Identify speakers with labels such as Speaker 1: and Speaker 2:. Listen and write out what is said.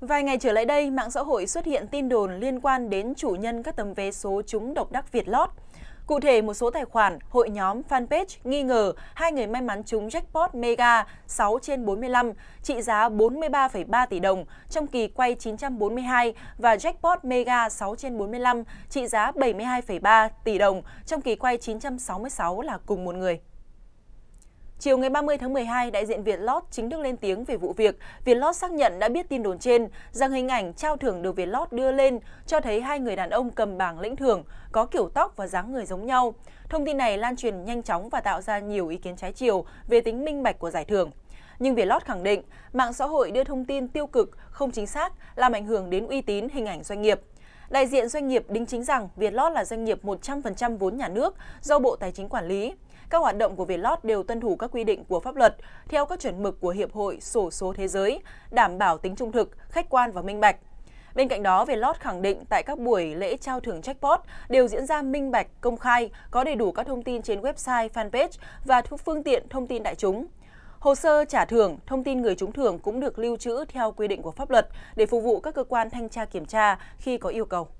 Speaker 1: Vài ngày trở lại đây, mạng xã hội xuất hiện tin đồn liên quan đến chủ nhân các tấm vé số trúng độc đắc Việt Lót. Cụ thể, một số tài khoản, hội nhóm, fanpage nghi ngờ hai người may mắn trúng jackpot Mega 6 trên 45 trị giá 43,3 tỷ đồng trong kỳ quay 942 và jackpot Mega 6 trên 45 trị giá 72,3 tỷ đồng trong kỳ quay 966 là cùng một người. Chiều ngày 30 tháng 12, đại diện Vietlott chính thức lên tiếng về vụ việc. Vietlott xác nhận đã biết tin đồn trên rằng hình ảnh trao thưởng được Vietlott đưa lên cho thấy hai người đàn ông cầm bảng lĩnh thưởng có kiểu tóc và dáng người giống nhau. Thông tin này lan truyền nhanh chóng và tạo ra nhiều ý kiến trái chiều về tính minh bạch của giải thưởng. Nhưng Vietlott khẳng định, mạng xã hội đưa thông tin tiêu cực, không chính xác, làm ảnh hưởng đến uy tín hình ảnh doanh nghiệp. Đại diện doanh nghiệp đính chính rằng Vietlott là doanh nghiệp 100% vốn nhà nước do Bộ Tài chính quản lý. Các hoạt động của Vietlott đều tuân thủ các quy định của pháp luật theo các chuẩn mực của Hiệp hội Sổ số Thế giới, đảm bảo tính trung thực, khách quan và minh bạch. Bên cạnh đó, Vietlott khẳng định tại các buổi lễ trao thưởng jackpot đều diễn ra minh bạch, công khai, có đầy đủ các thông tin trên website, fanpage và thuộc phương tiện thông tin đại chúng. Hồ sơ trả thưởng, thông tin người trúng thưởng cũng được lưu trữ theo quy định của pháp luật để phục vụ các cơ quan thanh tra kiểm tra khi có yêu cầu.